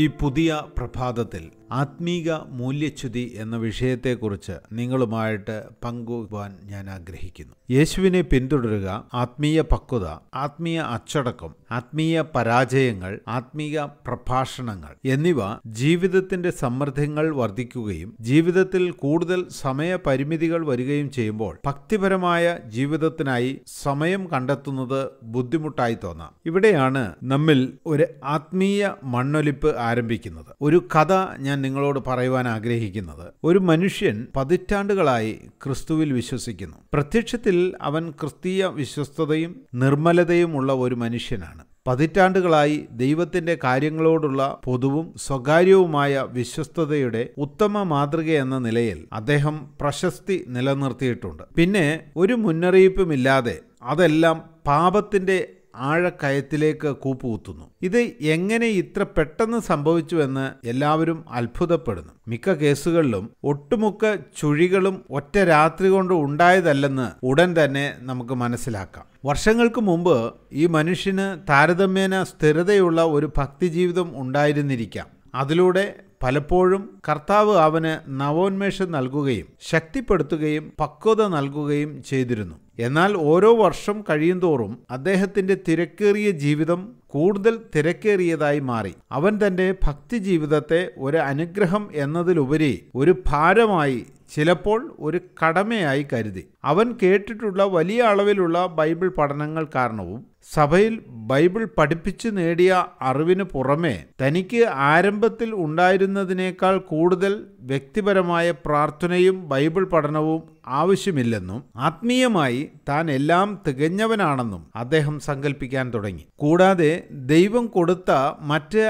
ഈ പുതിയ പ്രഭാതത്തിൽ ആത്മീക മൂല്യച്യുതി എന്ന വിഷയത്തെക്കുറിച്ച് നിങ്ങളുമായിട്ട് പങ്കുവാൻ ഞാൻ ആഗ്രഹിക്കുന്നു യേശുവിനെ പിന്തുടരുക ആത്മീയ പക്വത ആത്മീയ അച്ചടക്കം ആത്മീയ പരാജയങ്ങൾ ആത്മീയ പ്രഭാഷണങ്ങൾ എന്നിവ ജീവിതത്തിന്റെ സമ്മർദ്ദങ്ങൾ വർദ്ധിക്കുകയും ജീവിതത്തിൽ കൂടുതൽ സമയപരിമിതികൾ വരികയും ചെയ്യുമ്പോൾ ഭക്തിപരമായ ജീവിതത്തിനായി സമയം കണ്ടെത്തുന്നത് ബുദ്ധിമുട്ടായി തോന്നാം ഇവിടെയാണ് നമ്മിൽ ഒരു ആത്മീയ മണ്ണൊലിപ്പ് ആരംഭിക്കുന്നത് ഒരു കഥ ഞാൻ നിങ്ങളോട് പറയുവാൻ ആഗ്രഹിക്കുന്നത് ഒരു മനുഷ്യൻ പതിറ്റാണ്ടുകളായി ക്രിസ്തുവിൽ വിശ്വസിക്കുന്നു പ്രത്യക്ഷത്തിൽ അവൻ ക്രിസ്തീയ വിശ്വസ്തയും നിർമ്മലതയും ഉള്ള ഒരു മനുഷ്യനാണ് പതിറ്റാണ്ടുകളായി ദൈവത്തിൻ്റെ കാര്യങ്ങളോടുള്ള പൊതുവും സ്വകാര്യവുമായ വിശ്വസ്തതയുടെ ഉത്തമ മാതൃക എന്ന നിലയിൽ അദ്ദേഹം പ്രശസ്തി നിലനിർത്തിയിട്ടുണ്ട് പിന്നെ ഒരു മുന്നറിയിപ്പുമില്ലാതെ അതെല്ലാം പാപത്തിൻ്റെ ആഴക്കയത്തിലേക്ക് കൂപ്പുകുത്തുന്നു ഇത് എങ്ങനെ ഇത്ര പെട്ടെന്ന് സംഭവിച്ചുവെന്ന് എല്ലാവരും അത്ഭുതപ്പെടുന്നു മിക്ക കേസുകളിലും ഒട്ടുമുക്ക ചുഴികളും ഒറ്റ രാത്രി കൊണ്ട് ഉണ്ടായതല്ലെന്ന് ഉടൻ തന്നെ നമുക്ക് മനസ്സിലാക്കാം വർഷങ്ങൾക്ക് മുമ്പ് ഈ മനുഷ്യന് താരതമ്യേന സ്ഥിരതയുള്ള ഒരു ഭക്തി ജീവിതം ഉണ്ടായിരുന്നിരിക്കാം അതിലൂടെ പലപ്പോഴും കർത്താവ് അവന് നവോന്മേഷം നൽകുകയും ശക്തിപ്പെടുത്തുകയും പക്വത നൽകുകയും ചെയ്തിരുന്നു എന്നാൽ ഓരോ വർഷം കഴിയുന്തോറും അദ്ദേഹത്തിന്റെ തിരക്കേറിയ ജീവിതം കൂടുതൽ തിരക്കേറിയതായി മാറി അവൻ തന്റെ ഭക്തി ജീവിതത്തെ ഒരു അനുഗ്രഹം എന്നതിലുപരി ഒരു ഭാരമായി ചിലപ്പോൾ ഒരു കടമയായി കരുതി അവൻ കേട്ടിട്ടുള്ള വലിയ അളവിലുള്ള ബൈബിൾ പഠനങ്ങൾ കാരണവും സഭയിൽ ബൈബിൾ പഠിപ്പിച്ച് നേടിയ അറിവിന് പുറമേ തനിക്ക് ആരംഭത്തിൽ ഉണ്ടായിരുന്നതിനേക്കാൾ കൂടുതൽ വ്യക്തിപരമായ പ്രാർത്ഥനയും ബൈബിൾ പഠനവും ആവശ്യമില്ലെന്നും ആത്മീയമായി താൻ എല്ലാം തികഞ്ഞവനാണെന്നും അദ്ദേഹം സങ്കല്പിക്കാൻ തുടങ്ങി കൂടാതെ ദൈവം കൊടുത്ത മറ്റ്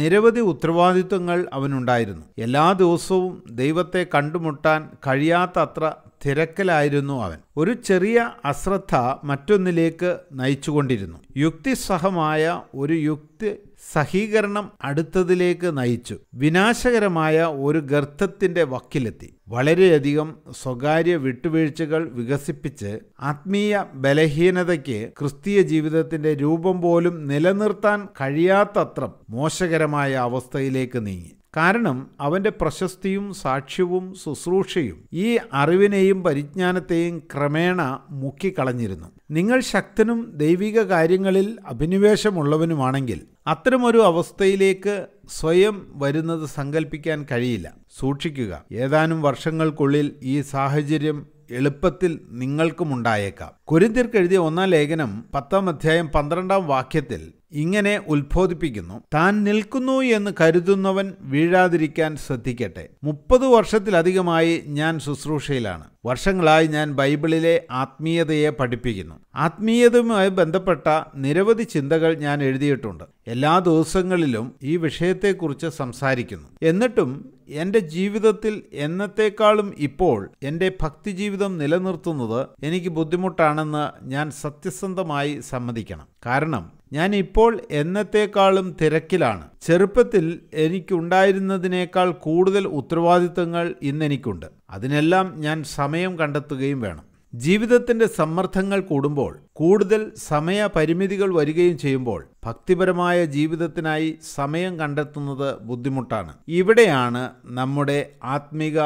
നിരവധി ഉത്തരവാദിത്വങ്ങൾ അവനുണ്ടായിരുന്നു എല്ലാ ദിവസവും ദൈവത്തെ കണ്ടുമുട്ടാൻ കഴിയാത്തത്ര തിരക്കിലായിരുന്നു അവൻ ഒരു ചെറിയ അശ്രദ്ധ മറ്റൊന്നിലേക്ക് നയിച്ചുകൊണ്ടിരുന്നു യുക്തിസഹമായ ഒരു യുക്തി സഹീകരണം അടുത്തതിലേക്ക് നയിച്ചു വിനാശകരമായ ഒരു ഗർത്തത്തിൻ്റെ വക്കിലെത്തി വളരെയധികം സ്വകാര്യ വിട്ടുവീഴ്ചകൾ വികസിപ്പിച്ച് ആത്മീയ ബലഹീനതയ്ക്ക് ക്രിസ്തീയ ജീവിതത്തിൻ്റെ രൂപം പോലും നിലനിർത്താൻ കഴിയാത്തത്രം മോശകരമായ അവസ്ഥയിലേക്ക് നീങ്ങി കാരണം അവൻ്റെ പ്രശസ്തിയും സാക്ഷ്യവും ശുശ്രൂഷയും ഈ അറിവിനെയും പരിജ്ഞാനത്തെയും ക്രമേണ മുക്കിക്കളഞ്ഞിരുന്നു നിങ്ങൾ ശക്തനും ദൈവിക കാര്യങ്ങളിൽ അഭിനിവേശമുള്ളവനുമാണെങ്കിൽ അത്തരമൊരു അവസ്ഥയിലേക്ക് സ്വയം വരുന്നത് സങ്കല്പിക്കാൻ കഴിയില്ല സൂക്ഷിക്കുക ഏതാനും വർഷങ്ങൾക്കുള്ളിൽ ഈ സാഹചര്യം എളുപ്പത്തിൽ നിങ്ങൾക്കുമുണ്ടായേക്കാം കുരിന്തിർക്കെഴുതിയ എഴുതിയ ഒന്നാം ലേഖനം പത്താം അധ്യായം പന്ത്രണ്ടാം വാക്യത്തിൽ ഇങ്ങനെ ഉത്ബോധിപ്പിക്കുന്നു താൻ നിൽക്കുന്നു എന്ന് കരുതുന്നവൻ വീഴാതിരിക്കാൻ ശ്രദ്ധിക്കട്ടെ മുപ്പത് വർഷത്തിലധികമായി ഞാൻ ശുശ്രൂഷയിലാണ് വർഷങ്ങളായി ഞാൻ ബൈബിളിലെ ആത്മീയതയെ പഠിപ്പിക്കുന്നു ആത്മീയതയുമായി ബന്ധപ്പെട്ട നിരവധി ചിന്തകൾ ഞാൻ എഴുതിയിട്ടുണ്ട് എല്ലാ ദിവസങ്ങളിലും ഈ വിഷയത്തെക്കുറിച്ച് സംസാരിക്കുന്നു എന്നിട്ടും എൻ്റെ ജീവിതത്തിൽ എന്നത്തേക്കാളും ഇപ്പോൾ എൻ്റെ ഭക്തിജീവിതം നിലനിർത്തുന്നത് എനിക്ക് ബുദ്ധിമുട്ടാണെന്ന് ഞാൻ സത്യസന്ധമായി സമ്മതിക്കണം കാരണം ഞാൻ ഇപ്പോൾ എന്നത്തേക്കാളും തിരക്കിലാണ് ചെറുപ്പത്തിൽ എനിക്കുണ്ടായിരുന്നതിനേക്കാൾ കൂടുതൽ ഉത്തരവാദിത്തങ്ങൾ ഇന്നെനിക്കുണ്ട് അതിനെല്ലാം ഞാൻ സമയം കണ്ടെത്തുകയും വേണം ജീവിതത്തിൻ്റെ സമ്മർദ്ദങ്ങൾ കൂടുമ്പോൾ കൂടുതൽ സമയപരിമിതികൾ വരികയും ചെയ്യുമ്പോൾ ഭക്തിപരമായ ജീവിതത്തിനായി സമയം കണ്ടെത്തുന്നത് ബുദ്ധിമുട്ടാണ് ഇവിടെയാണ് നമ്മുടെ ആത്മീക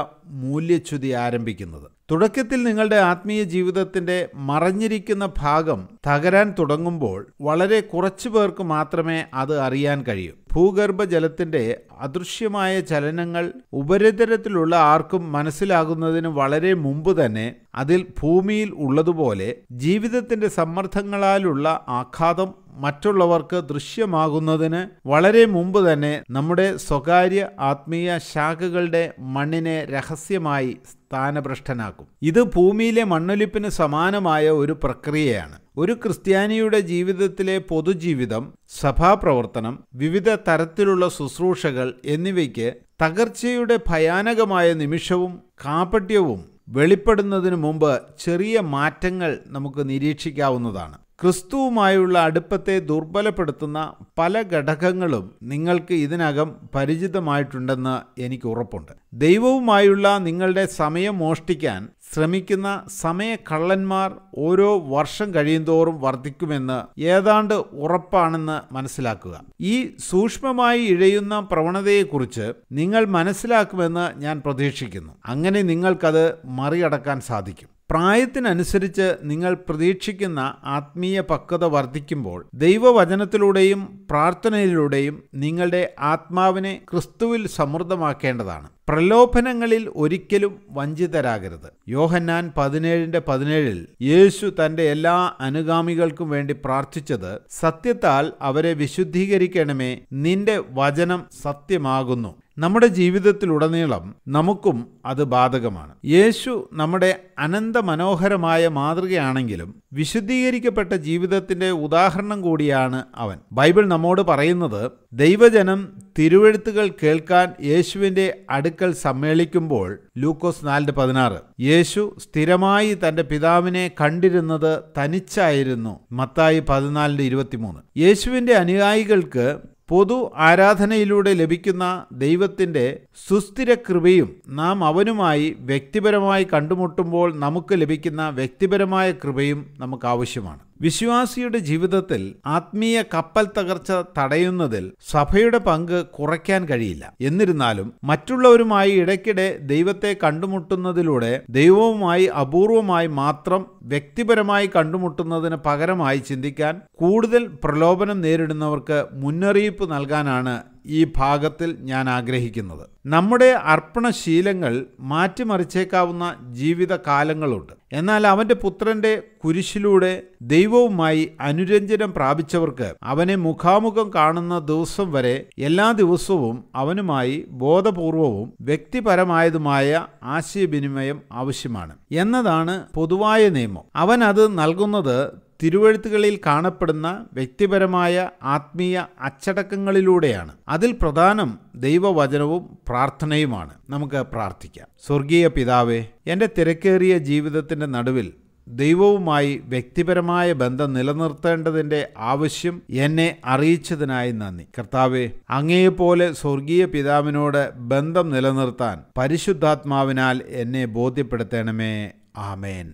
മൂല്യച്യുതി ആരംഭിക്കുന്നത് തുടക്കത്തിൽ നിങ്ങളുടെ ആത്മീയ ജീവിതത്തിന്റെ മറഞ്ഞിരിക്കുന്ന ഭാഗം തകരാൻ തുടങ്ങുമ്പോൾ വളരെ കുറച്ചു പേർക്ക് മാത്രമേ അത് അറിയാൻ കഴിയൂ ഭൂഗർഭ ജലത്തിന്റെ അദൃശ്യമായ ചലനങ്ങൾ ഉപരിതലത്തിലുള്ള ആർക്കും മനസ്സിലാകുന്നതിന് വളരെ മുമ്പ് തന്നെ അതിൽ ഭൂമിയിൽ ഉള്ളതുപോലെ ജീവിതത്തിന്റെ സമ്മർദ്ദങ്ങളാലുള്ള ആഘാതം മറ്റുള്ളവർക്ക് ദൃശ്യമാകുന്നതിന് വളരെ മുമ്പ് തന്നെ നമ്മുടെ സ്വകാര്യ ആത്മീയ ശാഖകളുടെ മണ്ണിനെ രഹസ്യമായി സ്ഥാനഭ്രഷ്ടനാക്കും ഇത് ഭൂമിയിലെ മണ്ണൊലിപ്പിന് സമാനമായ ഒരു പ്രക്രിയയാണ് ഒരു ക്രിസ്ത്യാനിയുടെ ജീവിതത്തിലെ പൊതുജീവിതം സഭാപ്രവർത്തനം വിവിധ തരത്തിലുള്ള ശുശ്രൂഷകൾ എന്നിവയ്ക്ക് തകർച്ചയുടെ ഭയാനകമായ നിമിഷവും കാപട്യവും വെളിപ്പെടുന്നതിന് മുമ്പ് ചെറിയ മാറ്റങ്ങൾ നമുക്ക് നിരീക്ഷിക്കാവുന്നതാണ് ക്രിസ്തുവുമായുള്ള അടുപ്പത്തെ ദുർബലപ്പെടുത്തുന്ന പല ഘടകങ്ങളും നിങ്ങൾക്ക് ഇതിനകം പരിചിതമായിട്ടുണ്ടെന്ന് എനിക്ക് ഉറപ്പുണ്ട് ദൈവവുമായുള്ള നിങ്ങളുടെ സമയം മോഷ്ടിക്കാൻ ശ്രമിക്കുന്ന സമയക്കള്ളന്മാർ ഓരോ വർഷം കഴിയുന്തോറും വർദ്ധിക്കുമെന്ന് ഏതാണ്ട് ഉറപ്പാണെന്ന് മനസ്സിലാക്കുക ഈ സൂക്ഷ്മമായി ഇഴയുന്ന പ്രവണതയെക്കുറിച്ച് നിങ്ങൾ മനസ്സിലാക്കുമെന്ന് ഞാൻ പ്രതീക്ഷിക്കുന്നു അങ്ങനെ നിങ്ങൾക്കത് മറികടക്കാൻ സാധിക്കും പ്രായത്തിനനുസരിച്ച് നിങ്ങൾ പ്രതീക്ഷിക്കുന്ന ആത്മീയ പക്വത വർദ്ധിക്കുമ്പോൾ ദൈവവചനത്തിലൂടെയും പ്രാർത്ഥനയിലൂടെയും നിങ്ങളുടെ ആത്മാവിനെ ക്രിസ്തുവിൽ സമൃദ്ധമാക്കേണ്ടതാണ് പ്രലോഭനങ്ങളിൽ ഒരിക്കലും വഞ്ചിതരാകരുത് യോഹന്നാൻ പതിനേഴിന്റെ പതിനേഴിൽ യേശു തന്റെ എല്ലാ അനുഗാമികൾക്കും വേണ്ടി പ്രാർത്ഥിച്ചത് സത്യത്താൽ അവരെ വിശുദ്ധീകരിക്കണമേ നിന്റെ വചനം സത്യമാകുന്നു നമ്മുടെ ജീവിതത്തിലുടനീളം നമുക്കും അത് ബാധകമാണ് യേശു നമ്മുടെ അനന്ത മനോഹരമായ മാതൃകയാണെങ്കിലും വിശുദ്ധീകരിക്കപ്പെട്ട ജീവിതത്തിന്റെ ഉദാഹരണം കൂടിയാണ് അവൻ ബൈബിൾ നമ്മോട് പറയുന്നത് ദൈവജനം തിരുവഴുത്തുകൾ കേൾക്കാൻ യേശുവിൻ്റെ അടുക്കൽ സമ്മേളിക്കുമ്പോൾ ലൂക്കോസ് നാലിൻ്റെ പതിനാറ് യേശു സ്ഥിരമായി തൻ്റെ പിതാവിനെ കണ്ടിരുന്നത് തനിച്ചായിരുന്നു മത്തായി പതിനാലിൻ്റെ ഇരുപത്തിമൂന്ന് യേശുവിൻ്റെ അനുയായികൾക്ക് പൊതു ആരാധനയിലൂടെ ലഭിക്കുന്ന ദൈവത്തിൻ്റെ സുസ്ഥിര കൃപയും നാം അവനുമായി വ്യക്തിപരമായി കണ്ടുമുട്ടുമ്പോൾ നമുക്ക് ലഭിക്കുന്ന വ്യക്തിപരമായ കൃപയും നമുക്ക് ആവശ്യമാണ് വിശ്വാസിയുടെ ജീവിതത്തിൽ ആത്മീയ കപ്പൽ തകർച്ച തടയുന്നതിൽ സഭയുടെ പങ്ക് കുറയ്ക്കാൻ കഴിയില്ല എന്നിരുന്നാലും മറ്റുള്ളവരുമായി ഇടയ്ക്കിടെ ദൈവത്തെ കണ്ടുമുട്ടുന്നതിലൂടെ ദൈവവുമായി അപൂർവമായി മാത്രം വ്യക്തിപരമായി കണ്ടുമുട്ടുന്നതിന് പകരമായി ചിന്തിക്കാൻ കൂടുതൽ പ്രലോഭനം നേരിടുന്നവർക്ക് മുന്നറിയിപ്പ് നൽകാനാണ് ഈ ഭാഗത്തിൽ ഞാൻ ആഗ്രഹിക്കുന്നത് നമ്മുടെ അർപ്പണശീലങ്ങൾ മാറ്റിമറിച്ചേക്കാവുന്ന ജീവിതകാലങ്ങളുണ്ട് എന്നാൽ അവൻ്റെ പുത്രൻ്റെ കുരിശിലൂടെ ദൈവവുമായി അനുരഞ്ജനം പ്രാപിച്ചവർക്ക് അവനെ മുഖാമുഖം കാണുന്ന ദിവസം വരെ എല്ലാ ദിവസവും അവനുമായി ബോധപൂർവവും വ്യക്തിപരമായതുമായ ആശയവിനിമയം ആവശ്യമാണ് എന്നതാണ് പൊതുവായ നിയമം അവൻ അത് നൽകുന്നത് തിരുവഴുത്തുകളിൽ കാണപ്പെടുന്ന വ്യക്തിപരമായ ആത്മീയ അച്ചടക്കങ്ങളിലൂടെയാണ് അതിൽ പ്രധാനം ദൈവവചനവും പ്രാർത്ഥനയുമാണ് നമുക്ക് പ്രാർത്ഥിക്കാം സ്വർഗീയ പിതാവേ എൻ്റെ തിരക്കേറിയ ജീവിതത്തിൻ്റെ നടുവിൽ ദൈവവുമായി വ്യക്തിപരമായ ബന്ധം നിലനിർത്തേണ്ടതിൻ്റെ ആവശ്യം എന്നെ അറിയിച്ചതിനായി നന്ദി കർത്താവെ അങ്ങയെപ്പോലെ സ്വർഗീയ പിതാവിനോട് ബന്ധം നിലനിർത്താൻ പരിശുദ്ധാത്മാവിനാൽ എന്നെ ബോധ്യപ്പെടുത്തണമേ ആമേൻ